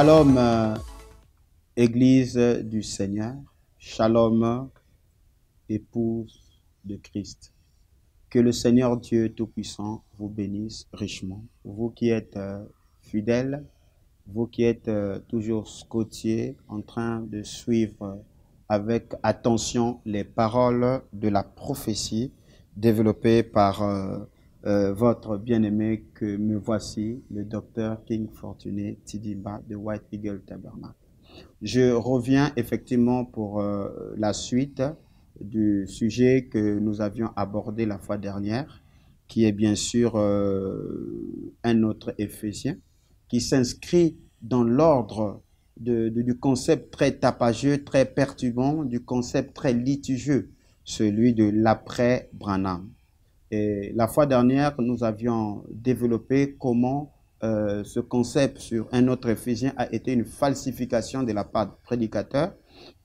Shalom, euh, Église du Seigneur. Shalom, épouse de Christ. Que le Seigneur Dieu Tout-Puissant vous bénisse richement. Vous qui êtes euh, fidèles, vous qui êtes euh, toujours scotiers, en train de suivre avec attention les paroles de la prophétie développée par euh, votre bien-aimé que me voici, le docteur King Fortuné Tidimba de White Eagle Tabernacle. Je reviens effectivement pour euh, la suite du sujet que nous avions abordé la fois dernière, qui est bien sûr euh, un autre Éphésien, qui s'inscrit dans l'ordre du concept très tapageux, très perturbant, du concept très litigieux, celui de l'après-Branham la fois dernière, nous avions développé comment euh, ce concept sur un autre Éphésien a été une falsification de la part du prédicateur,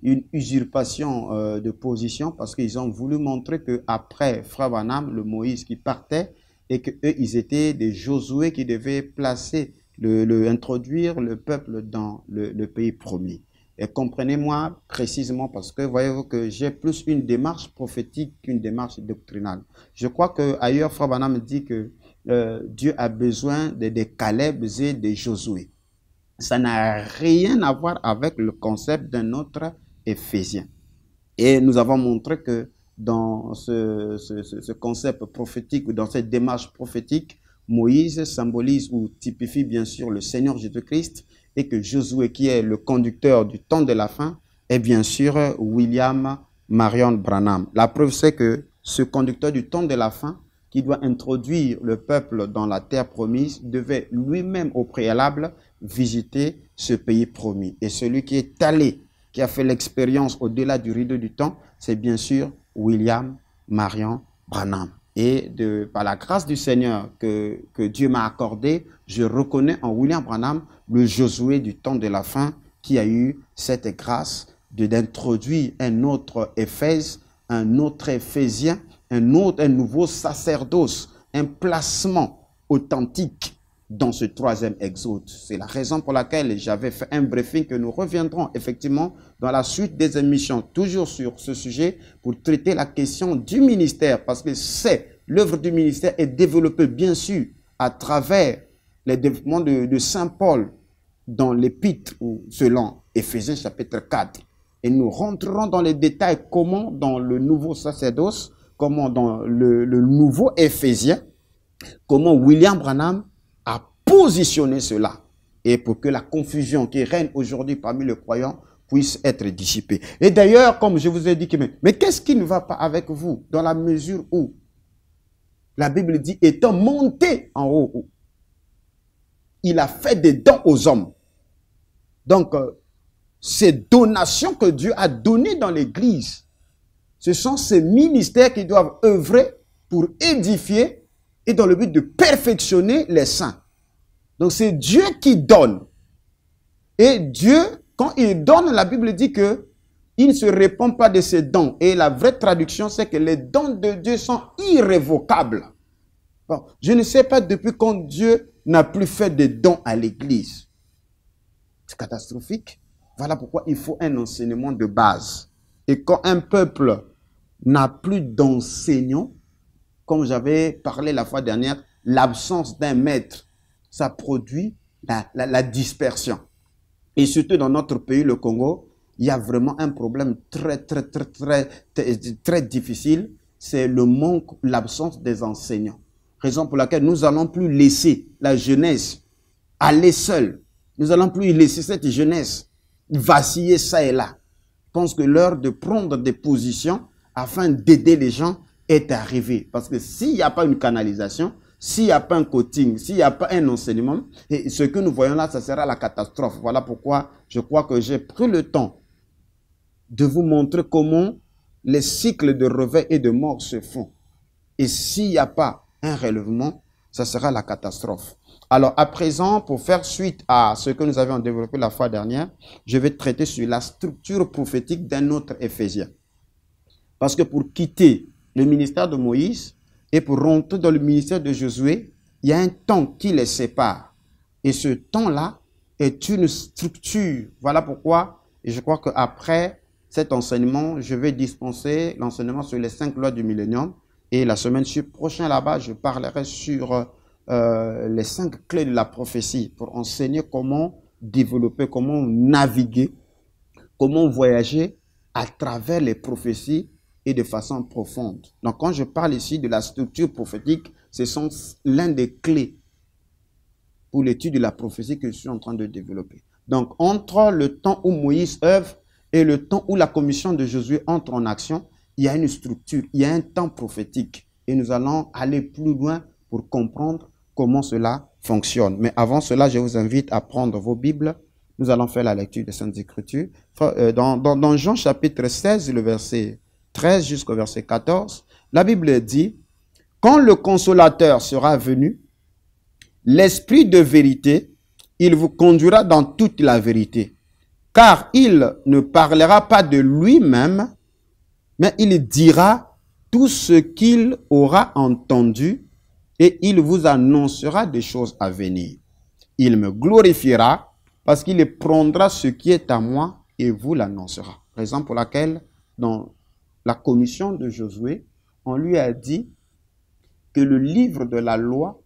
une usurpation euh, de position parce qu'ils ont voulu montrer qu'après après Fravanam, le Moïse qui partait, et que ils étaient des Josué qui devaient placer, le, introduire le peuple dans le pays promis. Et comprenez-moi précisément parce que voyez-vous que j'ai plus une démarche prophétique qu'une démarche doctrinale. Je crois que ailleurs, Frère me dit que euh, Dieu a besoin de, des Caleb et des Josué. Ça n'a rien à voir avec le concept d'un autre Éphésien. Et nous avons montré que dans ce, ce concept prophétique ou dans cette démarche prophétique, Moïse symbolise ou typifie bien sûr le Seigneur Jésus-Christ, et que Josué, qui est le conducteur du temps de la fin, est bien sûr William Marion Branham. La preuve, c'est que ce conducteur du temps de la fin, qui doit introduire le peuple dans la terre promise, devait lui-même au préalable visiter ce pays promis. Et celui qui est allé, qui a fait l'expérience au-delà du rideau du temps, c'est bien sûr William Marion Branham. Et par la grâce du Seigneur que, que Dieu m'a accordée, je reconnais en William Branham le Josué du temps de la fin qui a eu cette grâce d'introduire un autre Éphèse, un autre Éphésien, un, autre, un nouveau sacerdoce, un placement authentique dans ce troisième exode. C'est la raison pour laquelle j'avais fait un briefing que nous reviendrons effectivement dans la suite des émissions, toujours sur ce sujet, pour traiter la question du ministère, parce que c'est l'œuvre du ministère est développée, bien sûr, à travers les développements de, Saint Paul dans l'épître ou selon Éphésiens chapitre 4. Et nous rentrerons dans les détails comment dans le nouveau sacerdoce, comment dans le, nouveau Éphésien, comment William Branham a positionné cela et pour que la confusion qui règne aujourd'hui parmi les croyants puisse être dissipée. Et d'ailleurs, comme je vous ai dit, mais, mais qu'est-ce qui ne va pas avec vous dans la mesure où la Bible dit étant monté en haut il a fait des dons aux hommes. Donc, euh, ces donations que Dieu a données dans l'Église, ce sont ces ministères qui doivent œuvrer pour édifier et dans le but de perfectionner les saints. Donc c'est Dieu qui donne. Et Dieu, quand il donne, la Bible dit que il ne se répond pas de ses dons. Et la vraie traduction, c'est que les dons de Dieu sont irrévocables. je ne sais pas depuis quand Dieu n'a plus fait de dons à l'Église. C'est catastrophique. Voilà pourquoi il faut un enseignement de base. Et quand un peuple n'a plus d'enseignants, comme j'avais parlé la fois dernière, l'absence d'un maître, ça produit la, dispersion. Et surtout dans notre pays, le Congo, il y a vraiment un problème très, très, très, très, très difficile. C'est le manque, l'absence des enseignants. Raison pour laquelle nous allons plus laisser la jeunesse aller seule. Nous allons plus laisser cette jeunesse vaciller ça et là. Je pense que l'heure de prendre des positions afin d'aider les gens est arrivée. Parce que s'il n'y a pas une canalisation, s'il n'y a pas un coaching, s'il n'y a pas un enseignement, et ce que nous voyons là, ça sera la catastrophe. Voilà pourquoi je crois que j'ai pris le temps de vous montrer comment les cycles de revêt et de mort se font. Et s'il n'y a pas un relèvement, ça sera la catastrophe. Alors à présent, pour faire suite à ce que nous avions développé la fois dernière, je vais traiter sur la structure prophétique d'un autre Éphésien. Parce que pour quitter le ministère de Moïse et pour rentrer dans le ministère de Josué, il y a un temps qui les sépare. Et ce temps-là est une structure. Voilà pourquoi je crois qu'après cet enseignement, je vais dispenser l'enseignement sur les cinq lois du millénium et la semaine prochaine, là-bas, je parlerai sur euh, les cinq clés de la prophétie pour enseigner comment développer, comment naviguer, comment voyager à travers les prophéties et de façon profonde. Donc quand je parle ici de la structure prophétique, ce sont l'un des clés pour l'étude de la prophétie que je suis en train de développer. Donc entre le temps où Moïse œuvre et le temps où la commission de Jésus entre en action, il y a une structure, il y a un temps prophétique. Et nous allons aller plus loin pour comprendre comment cela fonctionne. Mais avant cela, je vous invite à prendre vos Bibles. Nous allons faire la lecture des Saintes Écritures. Euh, dans, Jean chapitre 16, le verset 13 jusqu'au verset 14, la Bible dit, Quand le consolateur sera venu, l'Esprit de vérité, il vous conduira dans toute la vérité, car il ne parlera pas de lui-même, mais il dira tout ce qu'il aura entendu et il vous annoncera des choses à venir. Il me glorifiera parce qu'il prendra ce qui est à moi et vous l'annoncera. Raison pour laquelle, dans la commission de Josué, on lui a dit que le livre de la loi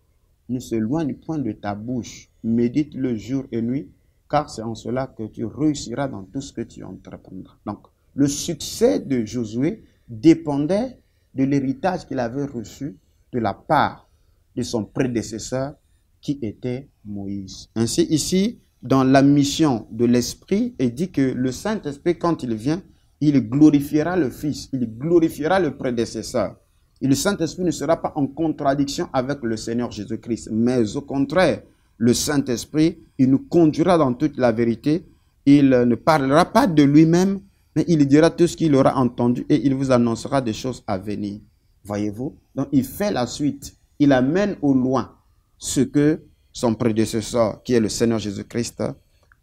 ne se s'éloigne point de ta bouche. Médite-le jour et nuit, car c'est en cela que tu réussiras dans tout ce que tu entreprendras. Donc, le succès de Josué dépendait de l'héritage qu'il avait reçu de la part de son prédécesseur qui était Moïse. Ainsi, ici, dans la mission de l'Esprit, il dit que le Saint-Esprit, quand il vient, il glorifiera le Fils, il glorifiera le prédécesseur. Et le Saint-Esprit ne sera pas en contradiction avec le Seigneur Jésus-Christ, mais au contraire, le Saint-Esprit, il nous conduira dans toute la vérité. Il ne parlera pas de lui-même, il dira tout ce qu'il aura entendu et il vous annoncera des choses à venir. Voyez-vous Donc il fait la suite. Il amène au loin ce que son prédécesseur, qui est le Seigneur Jésus-Christ,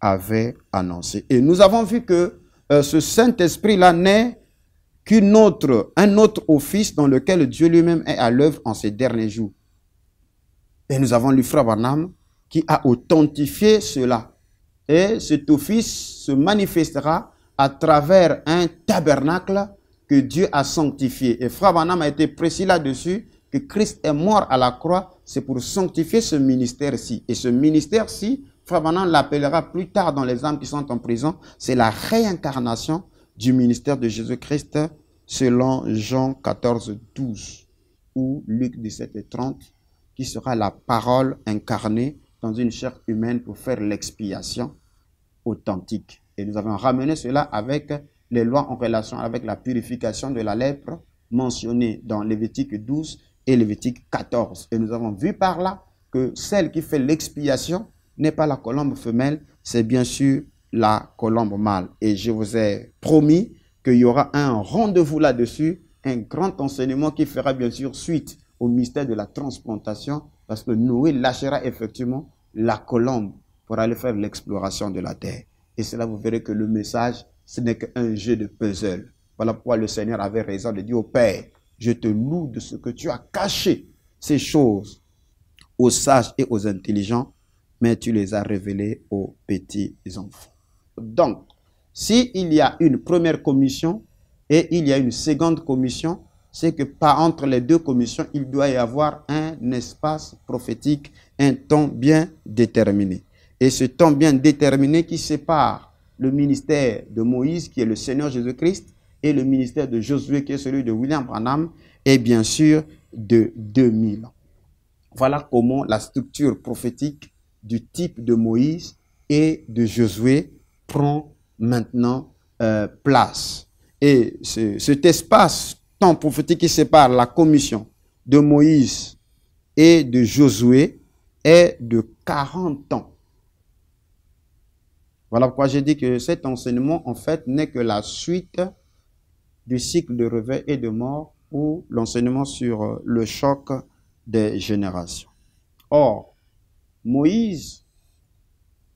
avait annoncé. Et nous avons vu que euh, ce Saint-Esprit-là n'est qu'un autre, un autre office dans lequel Dieu lui-même est à l'œuvre en ces derniers jours. Et nous avons lu frère qui a authentifié cela. Et cet office se manifestera à travers un tabernacle que Dieu a sanctifié. Et Frère Banham a été précis là-dessus, que Christ est mort à la croix, c'est pour sanctifier ce ministère-ci. Et ce ministère-ci, Frère l'appellera plus tard dans les âmes qui sont en prison, c'est la réincarnation du ministère de Jésus-Christ selon Jean 14, 12 ou Luc 17 30, qui sera la parole incarnée dans une chair humaine pour faire l'expiation authentique et nous avons ramené cela avec les lois en relation avec la purification de la lèpre mentionnée dans Lévitique 12 et Lévitique 14. Et nous avons vu par là que celle qui fait l'expiation n'est pas la colombe femelle, c'est bien sûr la colombe mâle. Et je vous ai promis qu'il y aura un rendez-vous là-dessus, un grand enseignement qui fera bien sûr suite au mystère de la transplantation, parce que Noé lâchera effectivement la colombe pour aller faire l'exploration de la terre. Et cela, vous verrez que le message, ce n'est qu'un jeu de puzzle. Voilà pourquoi le Seigneur avait raison de dire au Père, je te loue de ce que tu as caché ces choses aux sages et aux intelligents, mais tu les as révélées aux petits enfants. Donc, s'il y a une première commission et il y a une seconde commission, c'est que par entre les deux commissions, il doit y avoir un espace prophétique, un temps bien déterminé et ce temps bien déterminé qui sépare le ministère de Moïse, qui est le Seigneur Jésus-Christ, et le ministère de Josué, qui est celui de William Branham, est bien sûr de 2000 ans. Voilà comment la structure prophétique du type de Moïse et de Josué prend maintenant euh, place. Et cet espace temps prophétique qui sépare la commission de Moïse et de Josué est de 40 ans. Voilà pourquoi j'ai dit que cet enseignement, en fait, n'est que la suite du cycle de revêt et de mort ou l'enseignement sur euh, le choc des générations. Or, Moïse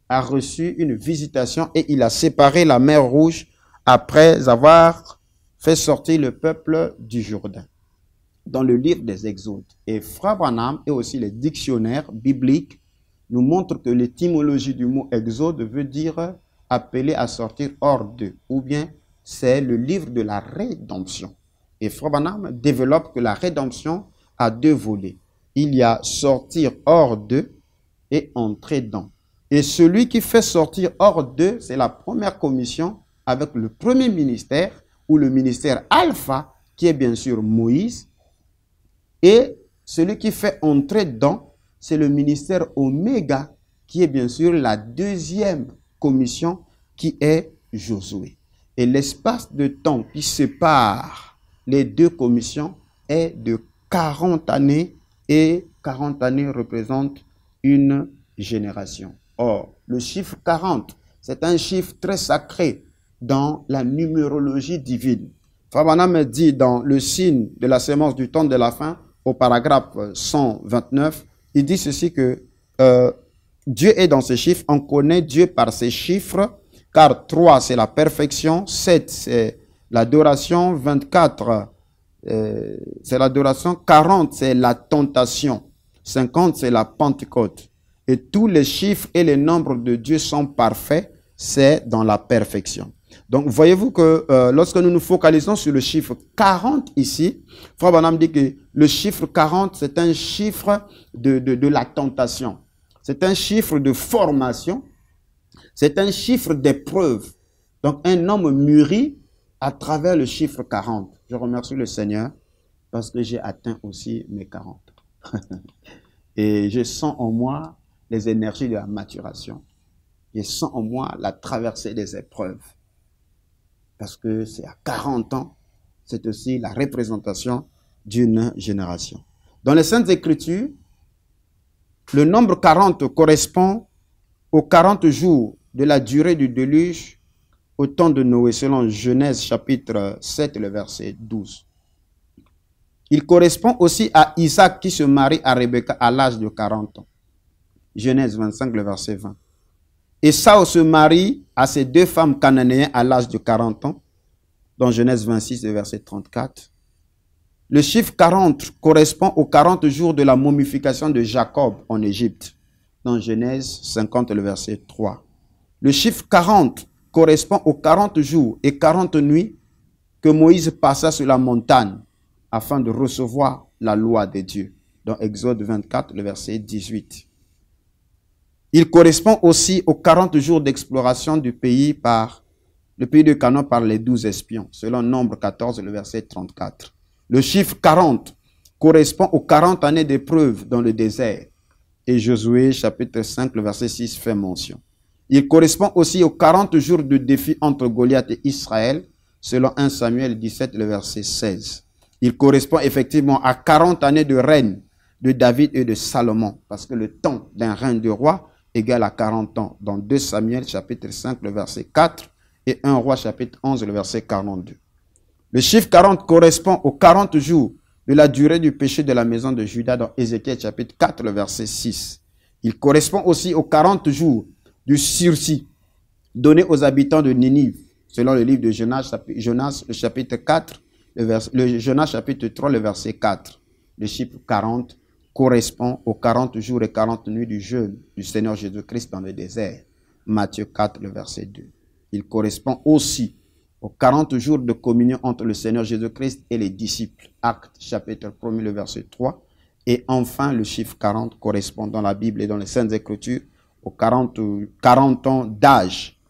a reçu une visitation et il a séparé la mer Rouge après avoir fait sortir le peuple du Jourdain dans le livre des Exodes. Et Frabanam est et aussi les dictionnaires bibliques nous montre que l'étymologie du mot exode veut dire appelé à sortir hors d'eux, ou bien c'est le livre de la rédemption. Et Frobanam développe que la rédemption a deux volets. Il y a sortir hors d'eux et entrer dans. Et celui qui fait sortir hors d'eux, c'est la première commission avec le premier ministère, ou le ministère alpha, qui est bien sûr Moïse, et celui qui fait entrer dans, c'est le ministère Oméga qui est bien sûr la deuxième commission qui est Josué. Et l'espace de temps qui sépare les deux commissions est de 40 années et 40 années représente une génération. Or, le chiffre 40, c'est un chiffre très sacré dans la numérologie divine. Fabana me dit dans le signe de la sémence du temps de la fin, au paragraphe 129, il dit ceci que euh, Dieu est dans ses chiffres, on connaît Dieu par ses chiffres, car 3 c'est la perfection, 7 c'est l'adoration, 24 euh, c'est l'adoration, 40 c'est la tentation, 50 c'est la Pentecôte. Et tous les chiffres et les nombres de Dieu sont parfaits, c'est dans la perfection. Donc, voyez-vous que euh, lorsque nous nous focalisons sur le chiffre 40 ici, Frère dit que le chiffre 40, c'est un chiffre de, de la tentation. C'est un chiffre de formation. C'est un chiffre d'épreuve. Donc, un homme mûrit à travers le chiffre 40. Je remercie le Seigneur parce que j'ai atteint aussi mes 40. Et je sens en moi les énergies de la maturation. Je sens en moi la traversée des épreuves parce que c'est à 40 ans, c'est aussi la représentation d'une génération. Dans les Saintes Écritures, le nombre 40 correspond aux 40 jours de la durée du déluge au temps de Noé, selon Genèse chapitre 7, le verset 12. Il correspond aussi à Isaac qui se marie à Rebecca à l'âge de 40 ans. Genèse 25, le verset 20. Esau se marie à ces deux femmes cananéennes à l'âge de 40 ans, dans Genèse 26, verset 34. Le chiffre 40 correspond aux 40 jours de la momification de Jacob en Égypte, dans Genèse 50, le verset 3. Le chiffre 40 correspond aux 40 jours et 40 nuits que Moïse passa sur la montagne afin de recevoir la loi de Dieu, dans Exode 24, le verset 18. Il correspond aussi aux 40 jours d'exploration du pays par le pays de Canaan par les 12 espions, selon Nombre 14, le verset 34. Le chiffre 40 correspond aux 40 années d'épreuve dans le désert. Et Josué, chapitre 5, le verset 6 fait mention. Il correspond aussi aux 40 jours de défi entre Goliath et Israël, selon 1 Samuel 17, le verset 16. Il correspond effectivement à 40 années de règne de David et de Salomon, parce que le temps d'un règne de roi Égal à 40 ans dans 2 Samuel chapitre 5 le verset 4 et 1 Roi chapitre 11 le verset 42. Le chiffre 40 correspond aux 40 jours de la durée du péché de la maison de Judas dans Ézéchiel chapitre 4 le verset 6. Il correspond aussi aux 40 jours du sursis donné aux habitants de Ninive selon le livre de Jonas, Jonas le chapitre 4 le, le Jonas chapitre 3 le verset 4. Le chiffre 40 correspond aux 40 jours et 40 nuits du jeûne du Seigneur Jésus-Christ dans le désert. Matthieu 4, le verset 2. Il correspond aussi aux 40 jours de communion entre le Seigneur Jésus-Christ et les disciples. Acte chapitre 1, le verset 3. Et enfin, le chiffre 40 correspond dans la Bible et dans les Saintes Écritures aux 40, 40 ans d'âge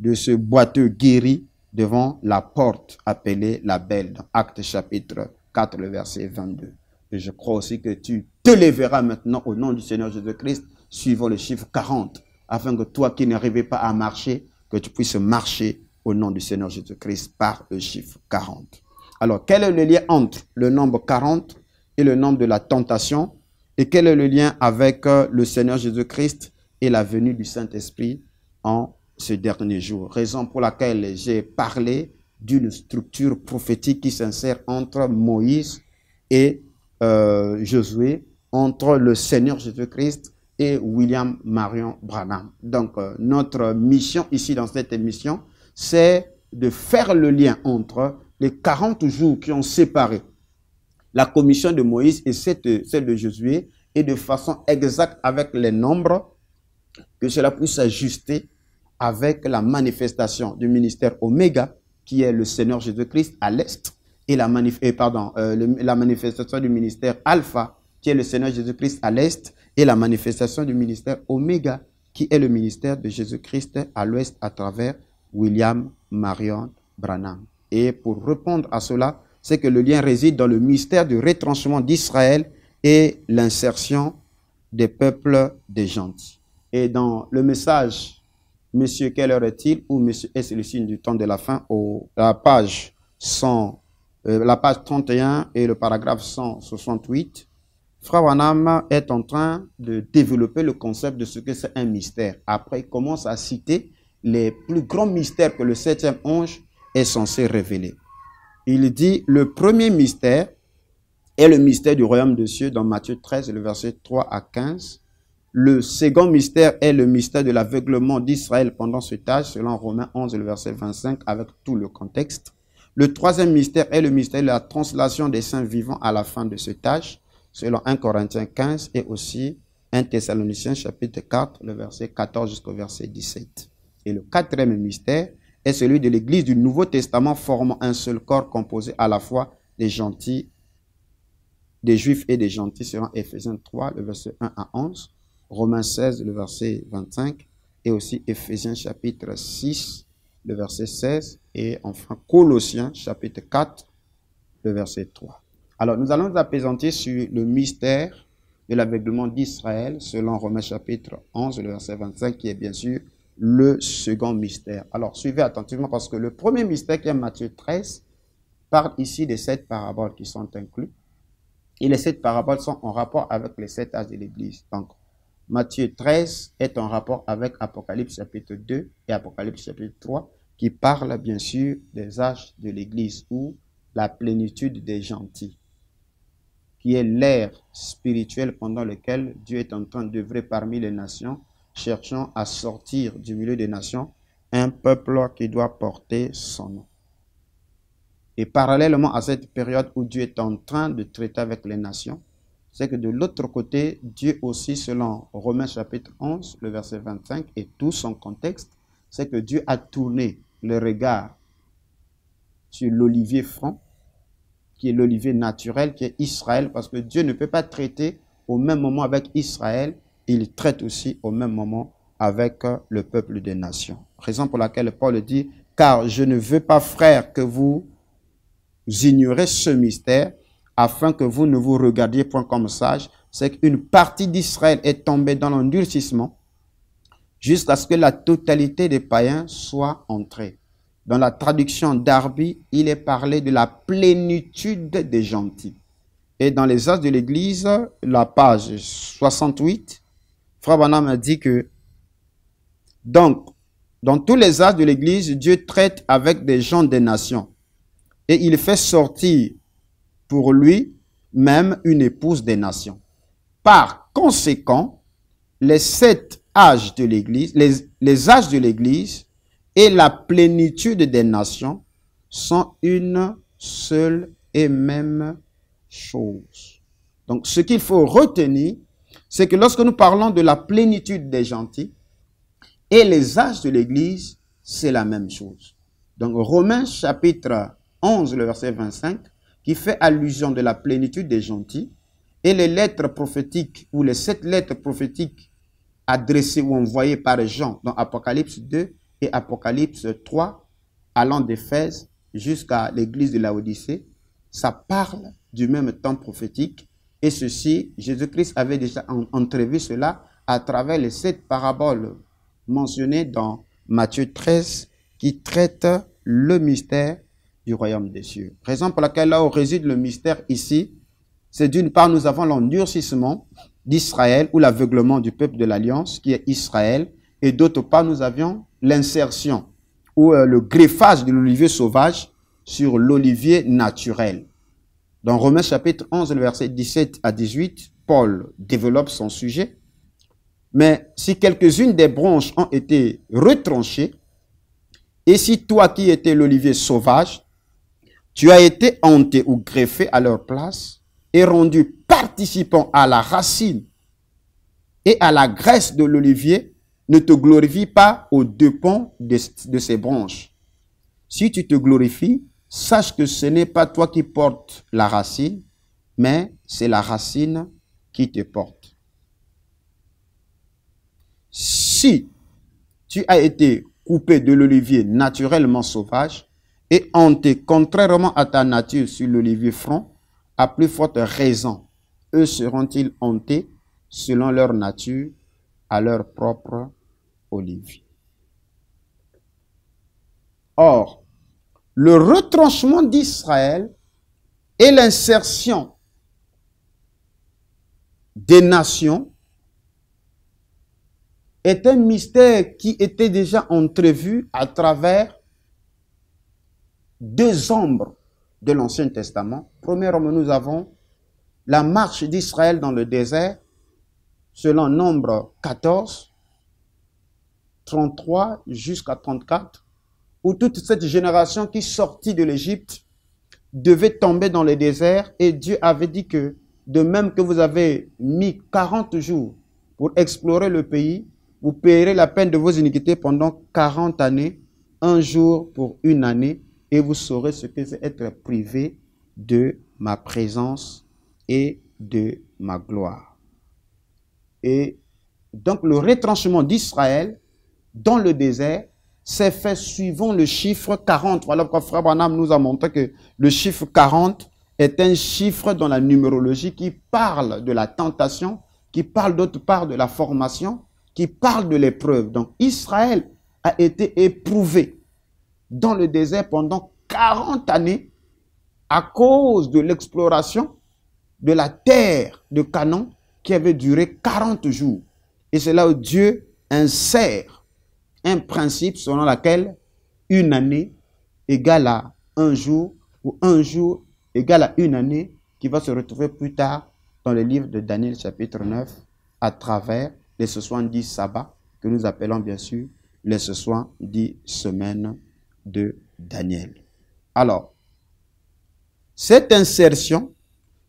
de ce boiteux guéri devant la porte appelée la belle Acte chapitre 4, le verset 22. Et je crois aussi que tu te lèveras maintenant au nom du Seigneur Jésus-Christ, suivant le chiffre 40, afin que toi qui n'arrivais pas à marcher, que tu puisses marcher au nom du Seigneur Jésus-Christ par le chiffre 40. Alors, quel est le lien entre le nombre 40 et le nombre de la tentation Et quel est le lien avec euh, le Seigneur Jésus-Christ et la venue du Saint-Esprit en ce dernier jour Raison pour laquelle j'ai parlé d'une structure prophétique qui s'insère entre Moïse et euh, Josué entre le Seigneur Jésus-Christ et William Marion Branham. Donc euh, notre mission ici dans cette émission, c'est de faire le lien entre les 40 jours qui ont séparé la commission de Moïse et celle de Josué et de façon exacte avec les nombres, que cela puisse ajuster avec la manifestation du ministère Oméga, qui est le Seigneur Jésus-Christ à l'Est, et la, pardon, euh, la manifestation du ministère Alpha, qui est le Seigneur Jésus-Christ à l'est, et la manifestation du ministère Oméga, qui est le ministère de Jésus-Christ à l'ouest à travers William Marion Branham. Et pour répondre à cela, c'est que le lien réside dans le mystère du retranchement d'Israël et l'insertion des peuples des gentils. Et dans le message Monsieur, quelle heure est-il ou Monsieur, est-ce le signe du temps de la fin au, la page 100. Euh, la page 31 et le paragraphe 168, Wanam est en train de développer le concept de ce que c'est un mystère. Après, il commence à citer les plus grands mystères que le septième ange est censé révéler. Il dit, le premier mystère est le mystère du royaume des cieux dans Matthieu 13, le verset 3 à 15. Le second mystère est le mystère de l'aveuglement d'Israël pendant ce âge, selon Romains 11, le verset 25, avec tout le contexte. Le troisième mystère est le mystère de la translation des saints vivants à la fin de ce âge, selon 1 Corinthiens 15 et aussi 1 Thessaloniciens chapitre 4, le verset 14 jusqu'au verset 17. Et le quatrième mystère est celui de l'Église du Nouveau Testament formant un seul corps composé à la fois des gentils, des juifs et des gentils, selon Ephésiens 3, le verset 1 à 11, Romains 16, le verset 25, et aussi Ephésiens chapitre 6, le verset 16, et enfin Colossiens, chapitre 4, le verset 3. Alors, nous allons nous apaisanter sur le mystère de l'aveuglement d'Israël, selon Romains chapitre 11, le verset 25, qui est bien sûr le second mystère. Alors, suivez attentivement parce que le premier mystère qui est Matthieu 13 parle ici des sept paraboles qui sont inclus. Et les sept paraboles sont en rapport avec les sept âges de l'Église. Donc, Matthieu 13 est en rapport avec Apocalypse chapitre 2 et Apocalypse chapitre 3 qui parle bien sûr des âges de l'Église ou la plénitude des gentils, qui est l'ère spirituelle pendant lequel Dieu est en train d'œuvrer parmi les nations, cherchant à sortir du milieu des nations un peuple qui doit porter son nom. Et parallèlement à cette période où Dieu est en train de traiter avec les nations, c'est que de l'autre côté, Dieu aussi, selon Romains chapitre 11, le verset 25 et tout son contexte, c'est que Dieu a tourné le regard sur l'olivier franc, qui est l'olivier naturel, qui est Israël, parce que Dieu ne peut pas traiter au même moment avec Israël, il traite aussi au même moment avec euh, le peuple des nations. Raison pour laquelle Paul dit, car je ne veux pas, frère, que vous ignorez ce mystère, afin que vous ne vous regardiez point comme sage, c'est qu'une partie d'Israël est tombée dans l'endurcissement jusqu'à ce que la totalité des païens soit entrée. Dans la traduction d'Arbi, il est parlé de la plénitude des gentils. Et dans les As de l'Église, la page 68, Frère a dit que, donc, dans tous les As de l'Église, Dieu traite avec des gens des nations. Et il fait sortir pour lui-même une épouse des nations. Par conséquent, les sept âges de l'Église, les, âges de l'Église et la plénitude des nations sont une seule et même chose. Donc ce qu'il faut retenir, c'est que lorsque nous parlons de la plénitude des gentils et les âges de l'Église, c'est la même chose. Donc Romains chapitre 11, le verset 25, qui fait allusion de la plénitude des gentils, et les lettres prophétiques, ou les sept lettres prophétiques adressées ou envoyées par Jean dans Apocalypse 2 et Apocalypse 3, allant d'Éphèse jusqu'à l'église de Odyssée, ça parle du même temps prophétique. Et ceci, Jésus-Christ avait déjà entrevu cela à travers les sept paraboles mentionnées dans Matthieu 13 qui traitent le mystère royaume des cieux. Raison pour laquelle là où réside le mystère ici, c'est d'une part nous avons l'endurcissement d'Israël ou l'aveuglement du peuple de l'Alliance qui est Israël, et d'autre part nous avions l'insertion ou euh, le greffage de l'olivier sauvage sur l'olivier naturel. Dans Romains chapitre 11, le verset 17 à 18, Paul développe son sujet. Mais si quelques-unes des branches ont été retranchées, et si toi qui étais l'olivier sauvage, tu as été hanté ou greffé à leur place et rendu participant à la racine et à la graisse de l'olivier. Ne te glorifie pas aux deux ponts de, de ses branches. Si tu te glorifies, sache que ce n'est pas toi qui portes la racine, mais c'est la racine qui te porte. Si tu as été coupé de l'olivier naturellement sauvage, et hanté contrairement à ta nature sur l'olivier front, à plus forte raison, eux seront-ils hantés selon leur nature à leur propre olivier. Or, le retranchement d'Israël et l'insertion des nations est un mystère qui était déjà entrevu à travers deux ombres de l'Ancien Testament. Premier homme, nous avons la marche d'Israël dans le désert, selon Nombre 14, 33 jusqu'à 34, où toute cette génération qui sortit de l'Égypte devait tomber dans le désert et Dieu avait dit que de même que vous avez mis 40 jours pour explorer le pays, vous paierez la peine de vos iniquités pendant 40 années, un jour pour une année, et vous saurez ce que c'est être privé de ma présence et de ma gloire. Et donc le retranchement d'Israël dans le désert s'est fait suivant le chiffre 40. Voilà pourquoi Frère Branham nous a montré que le chiffre 40 est un chiffre dans la numérologie qui parle de la tentation, qui parle d'autre part de la formation, qui parle de l'épreuve. Donc Israël a été éprouvé dans le désert pendant 40 années à cause de l'exploration de la terre de Canaan qui avait duré 40 jours. Et c'est là où Dieu insère un principe selon lequel une année égale à un jour ou un jour égale à une année qui va se retrouver plus tard dans le livre de Daniel chapitre 9 à travers les 70 sabbats que nous appelons bien sûr les 70 semaines de Daniel. Alors, cette insertion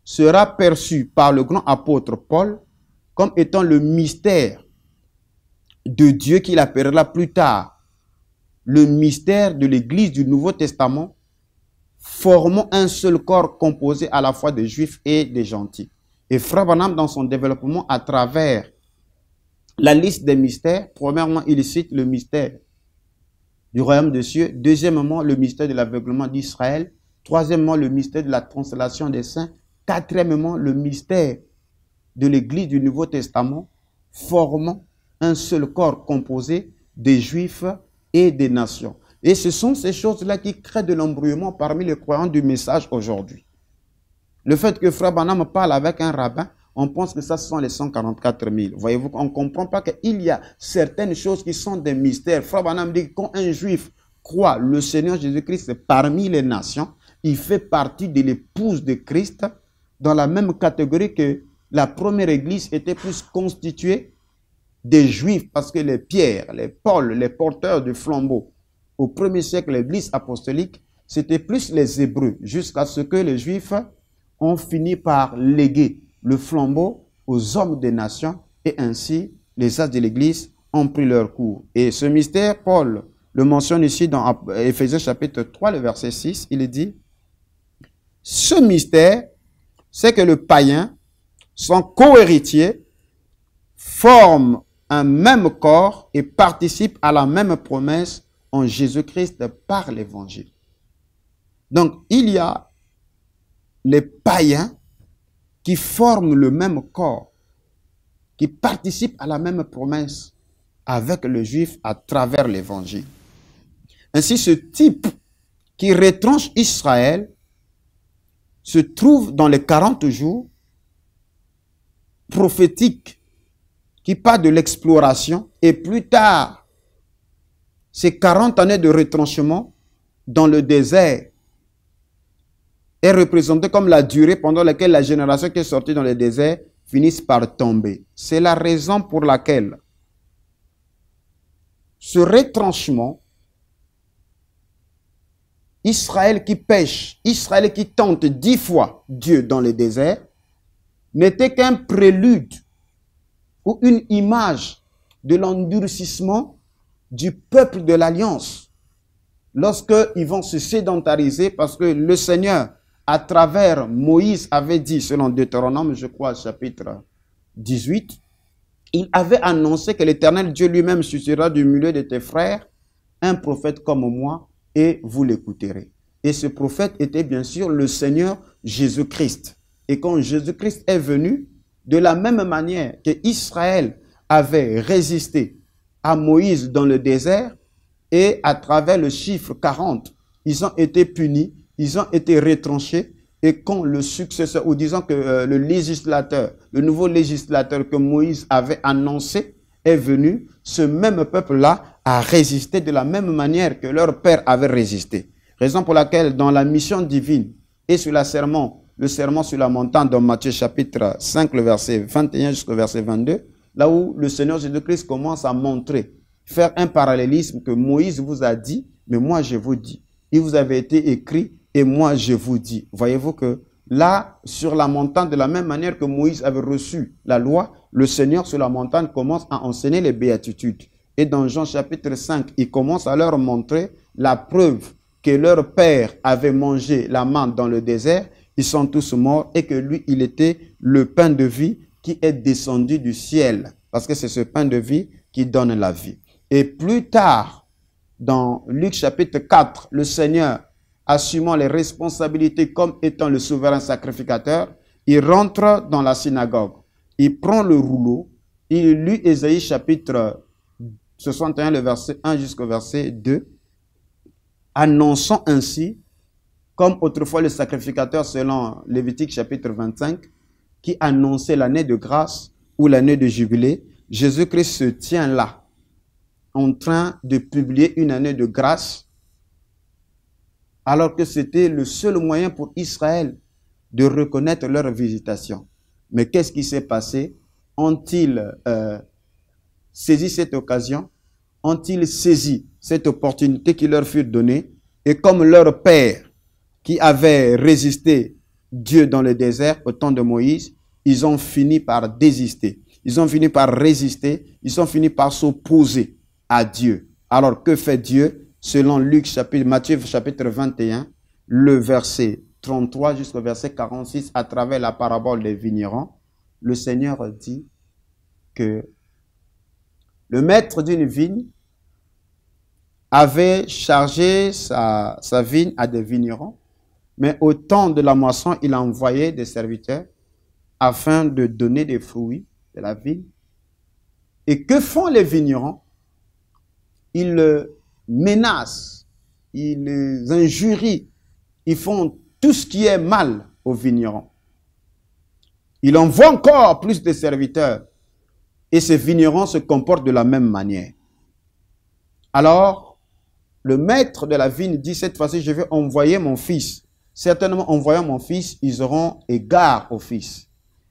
sera perçue par le grand apôtre Paul comme étant le mystère de Dieu qu'il appellera plus tard le mystère de l'Église du Nouveau Testament, formant un seul corps composé à la fois de juifs et des gentils. Et Frère dans son développement à travers la liste des mystères, premièrement, il cite le mystère du royaume des cieux. Deuxièmement, le mystère de l'aveuglement d'Israël. Troisièmement, le mystère de la translation des saints. Quatrièmement, le mystère de l'Église du Nouveau Testament formant un seul corps composé des Juifs et des nations. Et ce sont ces choses-là qui créent de l'embrouillement parmi les croyants du message aujourd'hui. Le fait que Frère me parle avec un rabbin, on pense que ça ce sont les 144 000. Voyez-vous, on ne comprend pas qu'il y a certaines choses qui sont des mystères. Frère Banam dit quand un juif croit le Seigneur Jésus-Christ parmi les nations, il fait partie de l'épouse de Christ dans la même catégorie que la première église était plus constituée des juifs parce que les Pierre, les Paul, les porteurs du flambeau, au premier siècle, l'église apostolique, c'était plus les Hébreux jusqu'à ce que les juifs ont fini par léguer le flambeau aux hommes des nations, et ainsi les as de l'Église ont pris leur cours. Et ce mystère, Paul le mentionne ici dans Ephésiens chapitre 3, le verset 6, il dit, ce mystère, c'est que le païen, son cohéritier, forme un même corps et participe à la même promesse en Jésus-Christ par l'Évangile. Donc, il y a les païens qui forment le même corps, qui participent à la même promesse avec le juif à travers l'évangile. Ainsi, ce type qui retranche Israël se trouve dans les 40 jours prophétiques qui partent de l'exploration et plus tard, ces 40 années de retranchement dans le désert est représenté comme la durée pendant laquelle la génération qui est sortie dans le désert finisse par tomber. C'est la raison pour laquelle ce retranchement, Israël qui pêche, Israël qui tente dix fois Dieu dans le désert, n'était qu'un prélude ou une image de l'endurcissement du peuple de l'Alliance. lorsque ils vont se sédentariser parce que le Seigneur à travers Moïse avait dit, selon Deutéronome, je crois, chapitre 18, il avait annoncé que l'Éternel Dieu lui-même suscitera du milieu de tes frères un prophète comme moi et vous l'écouterez. Et ce prophète était bien sûr le Seigneur Jésus-Christ. Et quand Jésus-Christ est venu, de la même manière que Israël avait résisté à Moïse dans le désert, et à travers le chiffre 40, ils ont été punis, ils ont été retranchés et quand le successeur, ou disons que euh, le législateur, le nouveau législateur que Moïse avait annoncé est venu, ce même peuple-là a résisté de la même manière que leur père avait résisté. Raison pour laquelle dans la mission divine et sur la serment, le serment sur la montagne dans Matthieu chapitre 5, le verset 21 jusqu'au verset 22, là où le Seigneur Jésus-Christ commence à montrer, faire un parallélisme que Moïse vous a dit, mais moi je vous dis. Il vous avait été écrit et moi, je vous dis, voyez-vous que là, sur la montagne, de la même manière que Moïse avait reçu la loi, le Seigneur sur la montagne commence à enseigner les béatitudes. Et dans Jean chapitre 5, il commence à leur montrer la preuve que leur père avait mangé la manne dans le désert, ils sont tous morts et que lui, il était le pain de vie qui est descendu du ciel. Parce que c'est ce pain de vie qui donne la vie. Et plus tard, dans Luc chapitre 4, le Seigneur assumant les responsabilités comme étant le souverain sacrificateur, il rentre dans la synagogue, il prend le rouleau, il lit Ésaïe chapitre 61, le verset 1 jusqu'au verset 2, annonçant ainsi, comme autrefois le sacrificateur selon Lévitique chapitre 25, qui annonçait l'année de grâce ou l'année de jubilé, Jésus-Christ se tient là, en train de publier une année de grâce alors que c'était le seul moyen pour Israël de reconnaître leur visitation. Mais qu'est-ce qui s'est passé Ont-ils euh, saisi cette occasion Ont-ils saisi cette opportunité qui leur fut donnée Et comme leur père, qui avait résisté Dieu dans le désert au temps de Moïse, ils ont fini par désister. Ils ont fini par résister. Ils ont fini par s'opposer à Dieu. Alors que fait Dieu selon Luc chapitre, Matthieu chapitre 21, le verset 33 jusqu'au verset 46, à travers la parabole des vignerons, le Seigneur dit que le maître d'une vigne avait chargé sa, sa vigne à des vignerons, mais au temps de la moisson, il a envoyé des serviteurs afin de donner des fruits de la vigne. Et que font les vignerons Ils menacent, ils les injurient, ils font tout ce qui est mal aux vignerons. Il envoie encore plus de serviteurs et ces vignerons se comportent de la même manière. Alors, le maître de la vigne dit cette fois-ci, je vais envoyer mon fils. Certainement, en voyant mon fils, ils auront égard au fils.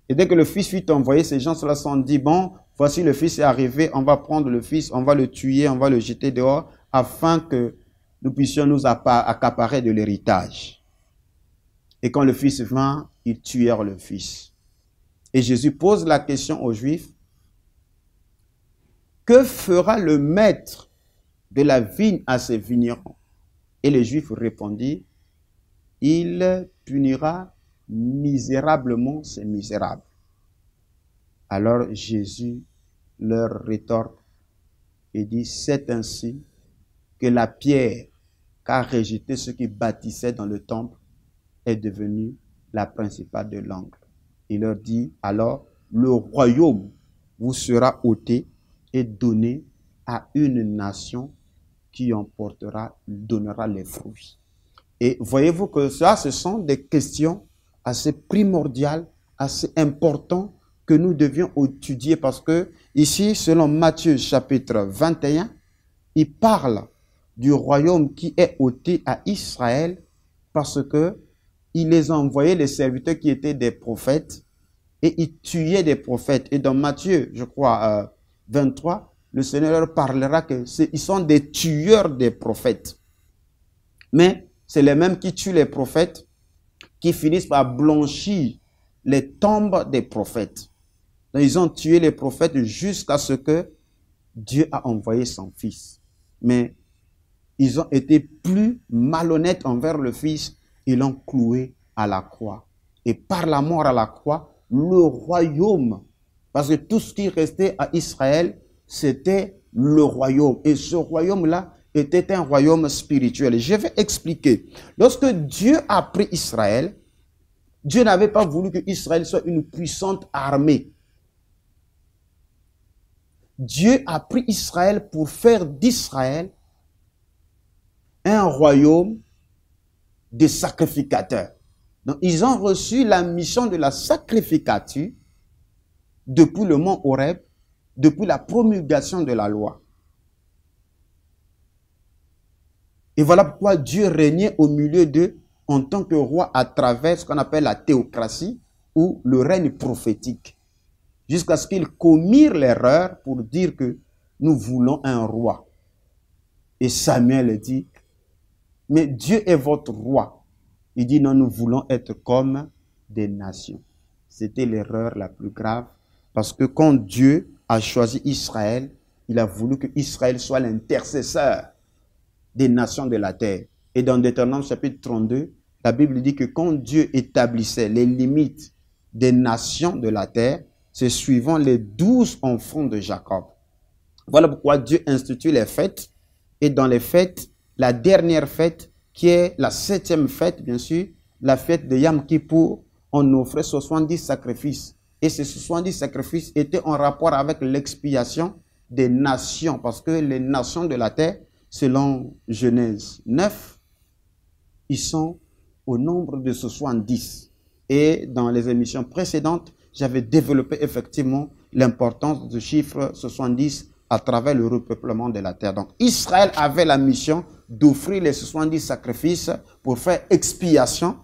Et dès que le fils fut envoyé, ces gens se sont dit, bon, voici le fils est arrivé, on va prendre le fils, on va le tuer, on va le jeter dehors afin que nous puissions nous accaparer de l'héritage. Et quand le fils vint, ils tuèrent le fils. Et Jésus pose la question aux Juifs, que fera le maître de la vigne à ses vignerons Et les Juifs répondirent, il punira misérablement ses misérables. Alors Jésus leur rétorque et dit, c'est ainsi que la pierre qu'a rejeté ceux qui bâtissaient dans le temple est devenue la principale de l'angle. Il leur dit alors, le royaume vous sera ôté et donné à une nation qui en portera, donnera les fruits. Et voyez-vous que ça, ce sont des questions assez primordiales, assez importantes que nous devions étudier parce que ici, selon Matthieu chapitre 21, il parle du royaume qui est ôté à Israël parce que il les envoyait les serviteurs qui étaient des prophètes et ils tuaient des prophètes. Et dans Matthieu, je crois, 23, euh, le Seigneur leur parlera que ils sont des tueurs des prophètes. Mais c'est les mêmes qui tuent les prophètes qui finissent par blanchir les tombes des prophètes. ils ont tué les prophètes jusqu'à ce que Dieu a envoyé son fils. Mais ils ont été plus malhonnêtes envers le Fils. Ils l'ont cloué à la croix. Et par la mort à la croix, le royaume, parce que tout ce qui restait à Israël, c'était le royaume. Et ce royaume-là était un royaume spirituel. Je vais expliquer. Lorsque Dieu a pris Israël, Dieu n'avait pas voulu que Israël soit une puissante armée. Dieu a pris Israël pour faire d'Israël un royaume de sacrificateurs. Donc, ils ont reçu la mission de la sacrificature depuis le mont Horeb, depuis la promulgation de la loi. Et voilà pourquoi Dieu régnait au milieu d'eux en tant que roi à travers ce qu'on appelle la théocratie ou le règne prophétique. Jusqu'à ce qu'ils commirent l'erreur pour dire que nous voulons un roi. Et Samuel dit, mais Dieu est votre roi. Il dit non, nous voulons être comme des nations. C'était l'erreur la plus grave parce que quand Dieu a choisi Israël, il a voulu que Israël soit l'intercesseur des nations de la terre. Et dans Deutéronome chapitre 32, la Bible dit que quand Dieu établissait les limites des nations de la terre, c'est suivant les douze enfants de Jacob. Voilà pourquoi Dieu institue les fêtes. Et dans les fêtes, la dernière fête, qui est la septième fête, bien sûr, la fête de Yam Kippur, on offrait 70 sacrifices. Et ces 70 sacrifices étaient en rapport avec l'expiation des nations, parce que les nations de la terre, selon Genèse 9, ils sont au nombre de 70. Et dans les émissions précédentes, j'avais développé effectivement l'importance du chiffre 70 à travers le repeuplement de la terre. Donc Israël avait la mission d'offrir les 70 sacrifices pour faire expiation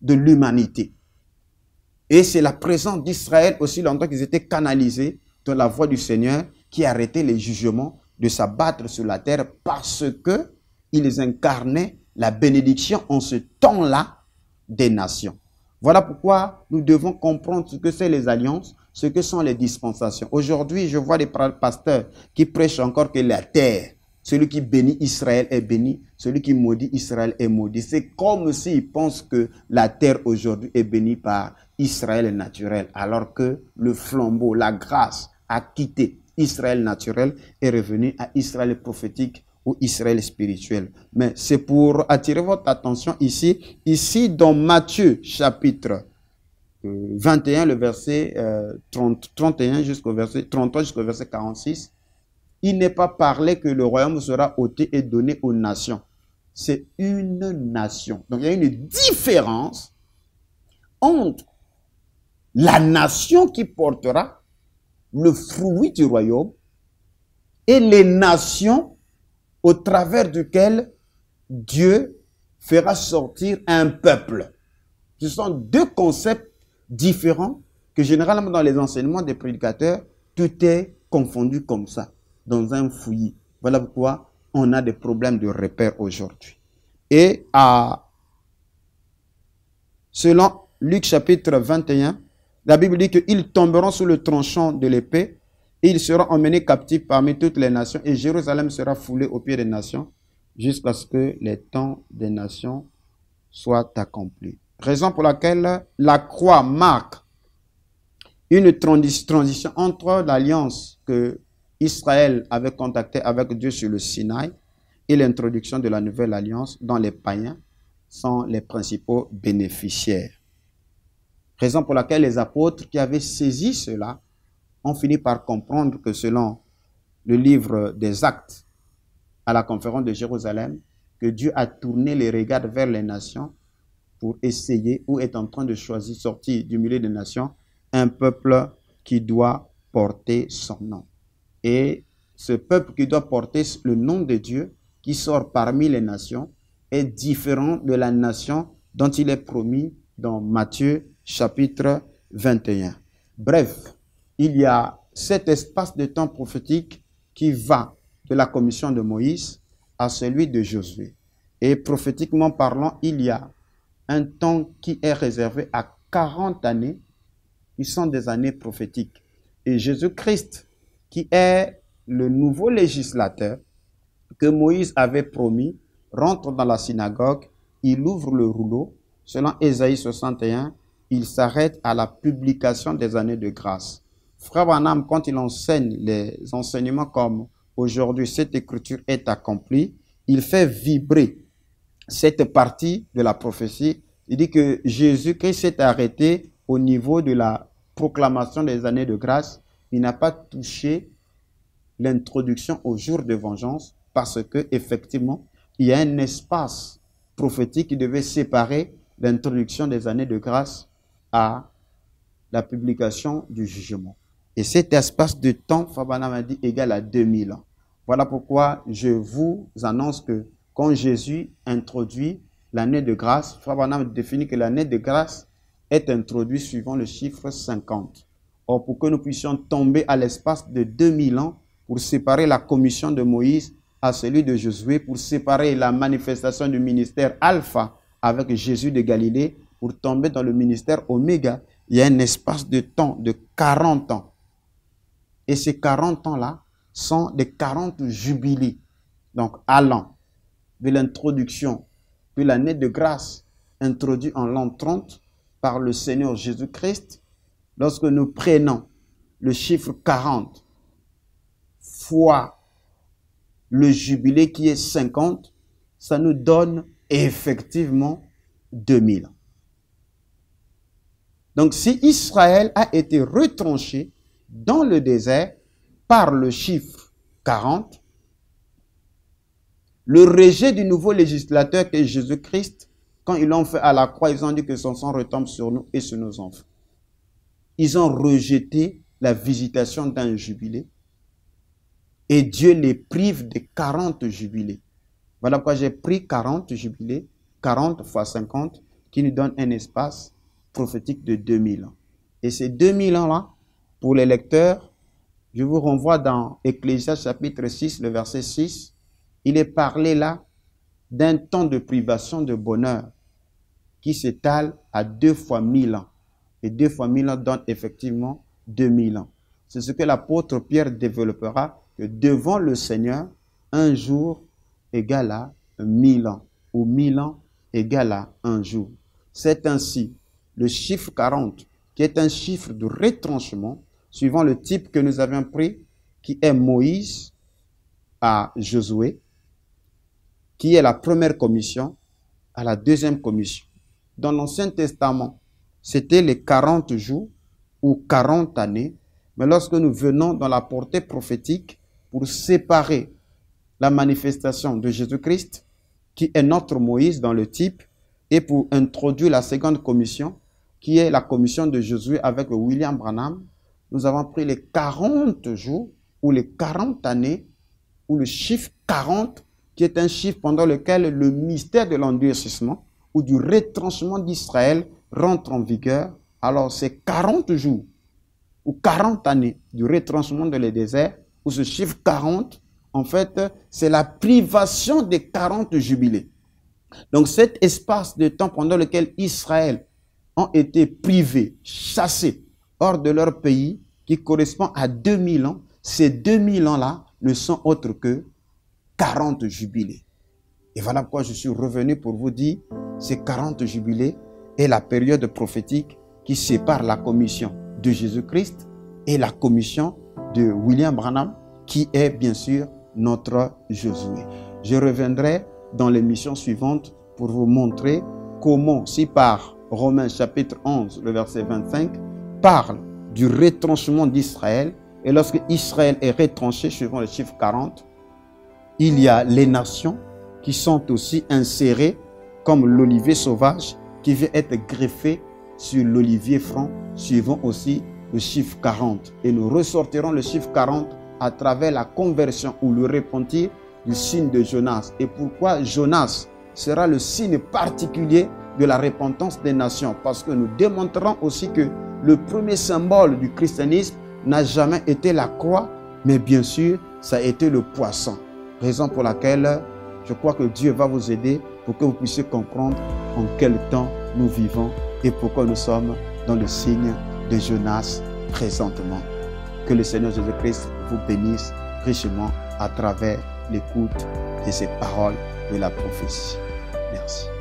de l'humanité. Et c'est la présence d'Israël aussi longtemps qu'ils étaient canalisés dans la voie du Seigneur qui arrêtait les jugements de s'abattre sur la terre parce que ils incarnaient la bénédiction en ce temps-là des nations. Voilà pourquoi nous devons comprendre ce que c'est les alliances, ce que sont les dispensations. Aujourd'hui, je vois des pasteurs qui prêchent encore que la terre, celui qui bénit Israël est béni, celui qui maudit Israël est maudit. C'est comme s'ils pensent que la terre aujourd'hui est bénie par Israël naturel, alors que le flambeau, la grâce a quitté Israël naturel est revenu à Israël prophétique ou Israël spirituel. Mais c'est pour attirer votre attention ici, ici dans Matthieu chapitre 21, le verset 30, euh, 31 jusqu'au verset 33 jusqu'au verset 46, il n'est pas parlé que le royaume sera ôté et donné aux nations. C'est une nation. Donc il y a une différence entre la nation qui portera le fruit du royaume et les nations au travers duquel Dieu fera sortir un peuple. Ce sont deux concepts différent que généralement dans les enseignements des prédicateurs, tout est confondu comme ça, dans un fouillis. Voilà pourquoi on a des problèmes de repères aujourd'hui. Et à, selon Luc chapitre 21, la Bible dit qu'ils tomberont sous le tranchant de l'épée et ils seront emmenés captifs parmi toutes les nations et Jérusalem sera foulée aux pieds des nations jusqu'à ce que les temps des nations soient accomplis. Raison pour laquelle la croix marque une transition entre l'alliance que Israël avait contactée avec Dieu sur le Sinaï et l'introduction de la nouvelle alliance dont les païens sont les principaux bénéficiaires. Raison pour laquelle les apôtres qui avaient saisi cela ont fini par comprendre que selon le livre des actes à la conférence de Jérusalem, que Dieu a tourné les regards vers les nations pour essayer ou est en train de choisir sortir du milieu des nations un peuple qui doit porter son nom. Et ce peuple qui doit porter le nom de Dieu, qui sort parmi les nations, est différent de la nation dont il est promis dans Matthieu chapitre 21. Bref, il y a cet espace de temps prophétique qui va de la commission de Moïse à celui de Josué. Et prophétiquement parlant, il y a un temps qui est réservé à 40 années, qui sont des années prophétiques. Et Jésus-Christ, qui est le nouveau législateur que Moïse avait promis, rentre dans la synagogue, il ouvre le rouleau. Selon Ésaïe 61, il s'arrête à la publication des années de grâce. Frère Anam, quand il enseigne les enseignements comme aujourd'hui cette écriture est accomplie, il fait vibrer cette partie de la prophétie. Il dit que Jésus-Christ s'est arrêté au niveau de la proclamation des années de grâce. Il n'a pas touché l'introduction au jour de vengeance parce que effectivement, il y a un espace prophétique qui devait séparer l'introduction des années de grâce à la publication du jugement. Et cet espace de temps, Fabana m'a dit, égale à 2000 ans. Voilà pourquoi je vous annonce que quand Jésus introduit l'année de grâce, Frère définit que l'année de grâce est introduite suivant le chiffre 50. Or, pour que nous puissions tomber à l'espace de 2000 ans, pour séparer la commission de Moïse à celui de Josué, pour séparer la manifestation du ministère alpha avec Jésus de Galilée, pour tomber dans le ministère oméga, il y a un espace de temps de 40 ans. Et ces 40 ans-là sont des 40 jubilés, donc allant de l'introduction, de l'année de grâce introduite en l'an 30 par le Seigneur Jésus-Christ, lorsque nous prenons le chiffre 40 fois le jubilé qui est 50, ça nous donne effectivement 2000 Donc si Israël a été retranché dans le désert par le chiffre 40, le rejet du nouveau législateur qui est Jésus-Christ, quand ils l'ont fait à la croix, ils ont dit que son sang retombe sur nous et sur nos enfants. Ils ont rejeté la visitation d'un jubilé et Dieu les prive de 40 jubilés. Voilà pourquoi j'ai pris 40 jubilés, 40 fois 50, qui nous donne un espace prophétique de 2000 ans. Et ces 2000 ans-là, pour les lecteurs, je vous renvoie dans ecclésias chapitre 6, le verset 6, il est parlé là d'un temps de privation de bonheur qui s'étale à deux fois mille ans. Et deux fois mille ans donne effectivement deux mille ans. C'est ce que l'apôtre Pierre développera que devant le Seigneur, un jour égale à mille ans, ou mille ans égale à un jour. C'est ainsi le chiffre 40, qui est un chiffre de retranchement, suivant le type que nous avions pris, qui est Moïse à Josué, qui est la première commission, à la deuxième commission. Dans l'Ancien Testament, c'était les 40 jours ou 40 années, mais lorsque nous venons dans la portée prophétique pour séparer la manifestation de Jésus-Christ, qui est notre Moïse dans le type, et pour introduire la seconde commission, qui est la commission de Jésus avec William Branham, nous avons pris les 40 jours ou les 40 années, ou le chiffre 40 qui est un chiffre pendant lequel le mystère de l'endurcissement ou du retranchement d'Israël rentre en vigueur. Alors c'est 40 jours ou 40 années du retranchement dans les déserts, ou ce chiffre 40, en fait, c'est la privation des 40 jubilés. Donc cet espace de temps pendant lequel Israël ont été privés, chassés hors de leur pays, qui correspond à 2000 ans, ces 2000 ans-là ne sont autres que 40 jubilés. Et voilà pourquoi je suis revenu pour vous dire ces 40 jubilés est la période prophétique qui sépare la commission de Jésus-Christ et la commission de William Branham, qui est bien sûr notre Josué. Je reviendrai dans l'émission suivante pour vous montrer comment, si par Romains chapitre 11, le verset 25, parle du retranchement d'Israël, et lorsque Israël est retranché, suivant le chiffre 40, il y a les nations qui sont aussi insérées, comme l'olivier sauvage qui vient être greffé sur l'olivier franc, suivant aussi le chiffre 40. Et nous ressortirons le chiffre 40 à travers la conversion ou le repentir du signe de Jonas. Et pourquoi Jonas sera le signe particulier de la repentance des nations Parce que nous démontrerons aussi que le premier symbole du christianisme n'a jamais été la croix, mais bien sûr, ça a été le poisson. Raison pour laquelle je crois que Dieu va vous aider pour que vous puissiez comprendre en quel temps nous vivons et pourquoi nous sommes dans le signe de Jonas présentement. Que le Seigneur Jésus-Christ vous bénisse richement à travers l'écoute de ces paroles de la prophétie. Merci.